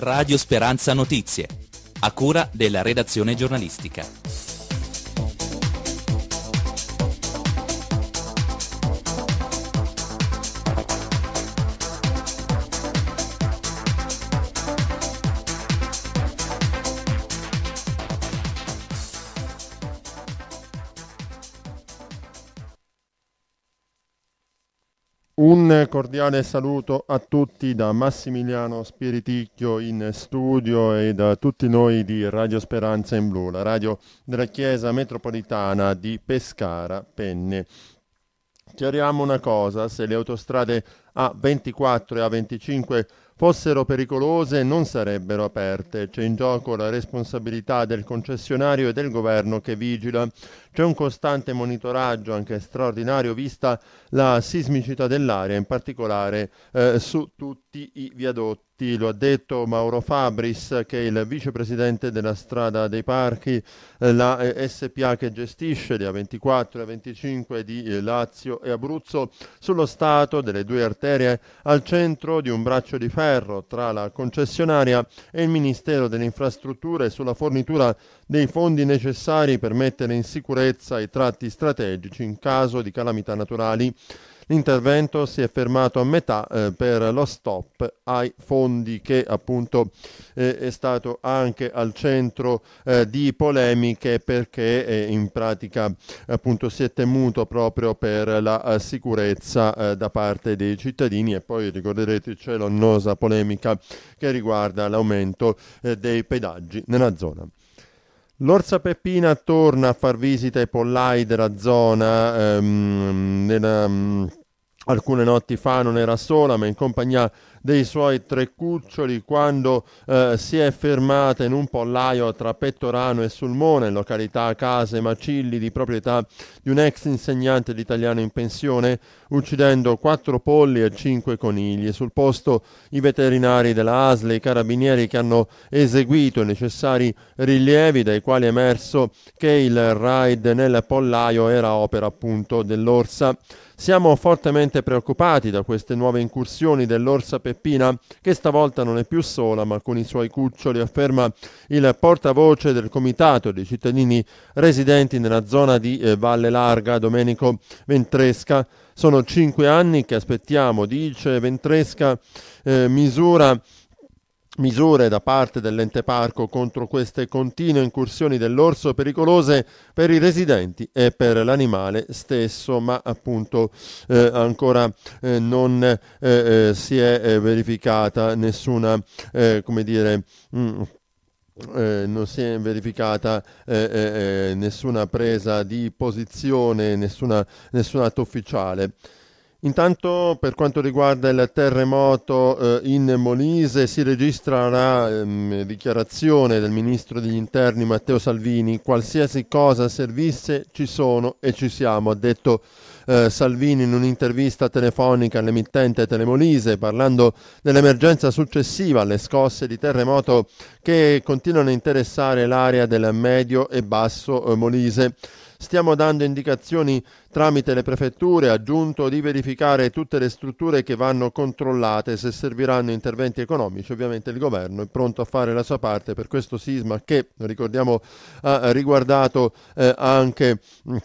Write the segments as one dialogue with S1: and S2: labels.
S1: Radio Speranza Notizie, a cura della redazione giornalistica. Un cordiale saluto a tutti da Massimiliano Spiriticchio in studio e da tutti noi di Radio Speranza in Blu, la radio della Chiesa Metropolitana di Pescara, Penne. Chiariamo una cosa, se le autostrade A24 e A25 fossero pericolose non sarebbero aperte. C'è in gioco la responsabilità del concessionario e del governo che vigila. C'è un costante monitoraggio, anche straordinario, vista la sismicità dell'area, in particolare eh, su tutti i viadotti. Lo ha detto Mauro Fabris, che è il vicepresidente della strada dei parchi, eh, la eh, SPA che gestisce le A24 e A25 di eh, Lazio e Abruzzo, sullo stato delle due arterie al centro di un braccio di ferro ferro tra la concessionaria e il Ministero delle Infrastrutture sulla fornitura dei fondi necessari per mettere in sicurezza i tratti strategici in caso di calamità naturali. L'intervento si è fermato a metà eh, per lo stop ai fondi che appunto eh, è stato anche al centro eh, di polemiche perché eh, in pratica appunto si è temuto proprio per la eh, sicurezza eh, da parte dei cittadini e poi ricorderete c'è l'annosa polemica che riguarda l'aumento dei pedaggi nella zona. L'Orsa Peppina torna a far visita ai pollai della zona ehm, nella, mm, Alcune notti fa non era sola, ma in compagnia dei suoi tre cuccioli quando eh, si è fermata in un pollaio tra Pettorano e Sulmone, località Case Macilli di proprietà di un ex insegnante d'italiano in pensione, uccidendo quattro polli e cinque conigli. Sul posto i veterinari della ASL e i carabinieri che hanno eseguito i necessari rilievi dai quali è emerso che il raid nel pollaio era opera appunto dell'orsa. Siamo fortemente preoccupati da queste nuove incursioni dell'orsa Peppina, che stavolta non è più sola ma con i suoi cuccioli, afferma il portavoce del Comitato dei cittadini residenti nella zona di eh, Valle Larga, Domenico Ventresca. Sono cinque anni che aspettiamo, dice Ventresca, eh, misura misure da parte dell'ente parco contro queste continue incursioni dell'orso pericolose per i residenti e per l'animale stesso, ma appunto eh, ancora eh, non eh, eh si è eh, verificata nessuna, eh, come dire, mh, mm, eh, non si è verificata eh, eh, nessuna presa di posizione, nessun atto ufficiale. Intanto per quanto riguarda il terremoto eh, in Molise si registra la ehm, dichiarazione del ministro degli interni Matteo Salvini, qualsiasi cosa servisse ci sono e ci siamo, ha detto eh, Salvini in un'intervista telefonica all'emittente Telemolise parlando dell'emergenza successiva alle scosse di terremoto che continuano a interessare l'area del medio e basso eh, Molise. Stiamo dando indicazioni tramite le prefetture, aggiunto di verificare tutte le strutture che vanno controllate, se serviranno interventi economici, ovviamente il governo è pronto a fare la sua parte per questo sisma che, ricordiamo, ha riguardato eh, anche... Mh,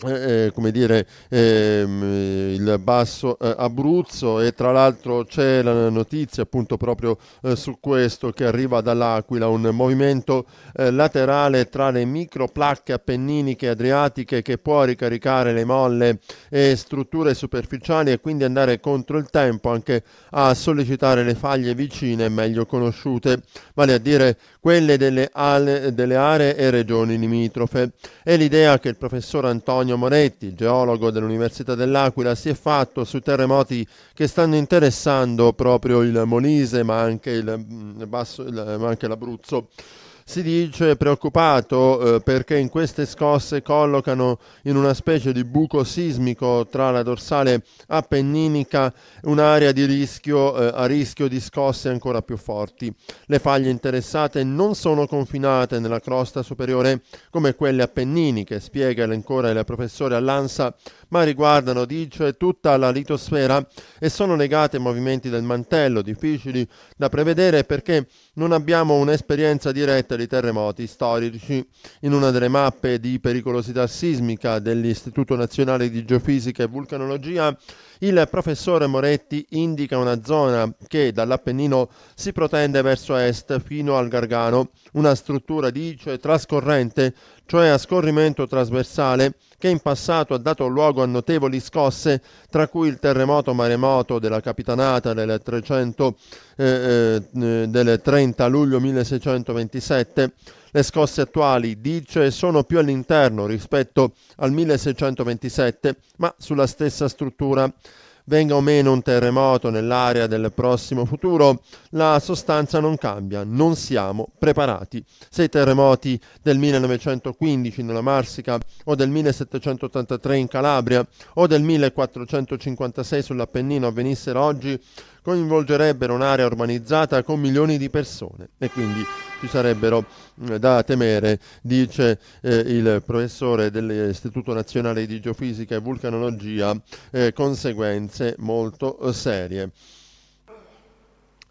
S1: eh, eh, come dire, ehm, il basso eh, Abruzzo e tra l'altro c'è la notizia appunto proprio eh, su questo che arriva dall'Aquila, un movimento eh, laterale tra le microplacche appenniniche e adriatiche che può ricaricare le molle e strutture superficiali e quindi andare contro il tempo anche a sollecitare le faglie vicine meglio conosciute, vale a dire quelle delle, ale, delle aree e regioni limitrofe. È l'idea che il professor Antonio Antonio Moretti, geologo dell'Università dell'Aquila, si è fatto su terremoti che stanno interessando proprio il Molise ma anche mm, l'Abruzzo si dice preoccupato eh, perché in queste scosse collocano in una specie di buco sismico tra la dorsale appenninica un'area di rischio eh, a rischio di scosse ancora più forti. Le faglie interessate non sono confinate nella crosta superiore come quelle appenniniche, spiega ancora il professore all'ANSA, ma riguardano, dice, tutta la litosfera e sono legate ai movimenti del mantello, difficili da prevedere perché non abbiamo un'esperienza diretta dei terremoti storici in una delle mappe di pericolosità sismica dell'Istituto Nazionale di Geofisica e Vulcanologia, il professore Moretti indica una zona che dall'Appennino si protende verso est fino al Gargano, una struttura dice trascorrente cioè a scorrimento trasversale, che in passato ha dato luogo a notevoli scosse, tra cui il terremoto maremoto della capitanata del, 300, eh, eh, del 30 luglio 1627. Le scosse attuali, dice, sono più all'interno rispetto al 1627, ma sulla stessa struttura venga o meno un terremoto nell'area del prossimo futuro, la sostanza non cambia, non siamo preparati. Se i terremoti del 1915 nella Marsica o del 1783 in Calabria o del 1456 sull'Appennino avvenissero oggi, coinvolgerebbero un'area urbanizzata con milioni di persone e quindi ci sarebbero mm, da temere, dice eh, il professore dell'Istituto Nazionale di Geofisica e Vulcanologia, eh, conseguenze molto eh, serie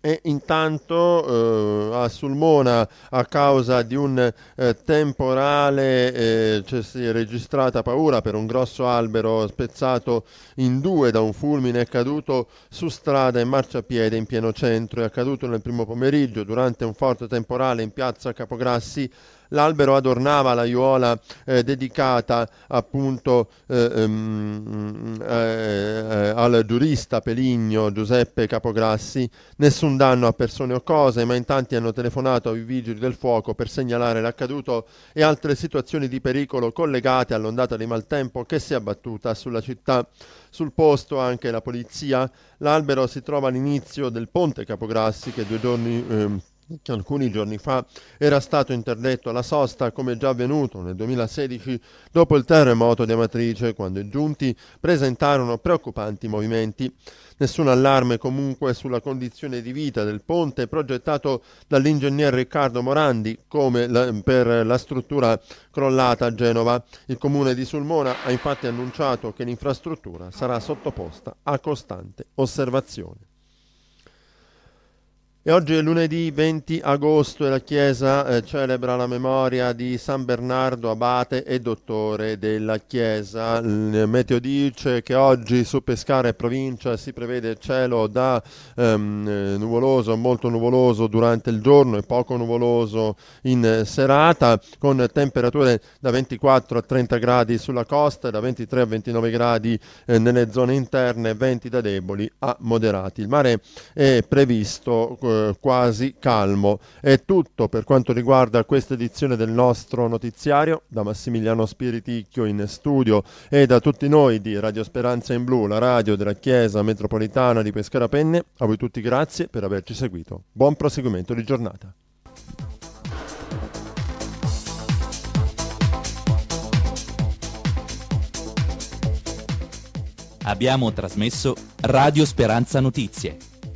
S1: e intanto eh, a Sulmona a causa di un eh, temporale eh, cioè si è registrata paura per un grosso albero spezzato in due da un fulmine caduto su strada e marciapiede in pieno centro. È accaduto nel primo pomeriggio durante un forte temporale in piazza Capograssi l'albero adornava l'aiuola eh, dedicata appunto eh, ehm, eh, eh, al giurista peligno Giuseppe Capograssi. Nessun danno a persone o cose, ma in tanti hanno telefonato ai vigili del fuoco per segnalare l'accaduto e altre situazioni di pericolo collegate all'ondata di maltempo che si è abbattuta sulla città. Sul posto anche la polizia. L'albero si trova all'inizio del ponte Capograssi che due giorni... Eh, che alcuni giorni fa era stato interdetto alla sosta come già avvenuto nel 2016 dopo il terremoto di Amatrice quando i giunti presentarono preoccupanti movimenti. Nessun allarme comunque sulla condizione di vita del ponte progettato dall'ingegner Riccardo Morandi come la, per la struttura crollata a Genova. Il comune di Sulmona ha infatti annunciato che l'infrastruttura sarà sottoposta a costante osservazione. E oggi è lunedì 20 agosto e la Chiesa eh, celebra la memoria di San Bernardo Abate e dottore della Chiesa. Il meteo dice che oggi su Pescara e provincia si prevede cielo da ehm, eh, nuvoloso, molto nuvoloso durante il giorno e poco nuvoloso in serata, con temperature da 24 a 30 gradi sulla costa, da 23 a 29 gradi eh, nelle zone interne, venti da deboli a moderati. Il mare è previsto eh, eh, quasi calmo. È tutto per quanto riguarda questa edizione del nostro notiziario, da Massimiliano Spiriticchio in studio e da tutti noi di Radio Speranza in Blu, la radio della Chiesa Metropolitana di Pescara Penne. A voi tutti grazie per averci seguito. Buon proseguimento di giornata. Abbiamo trasmesso Radio Speranza Notizie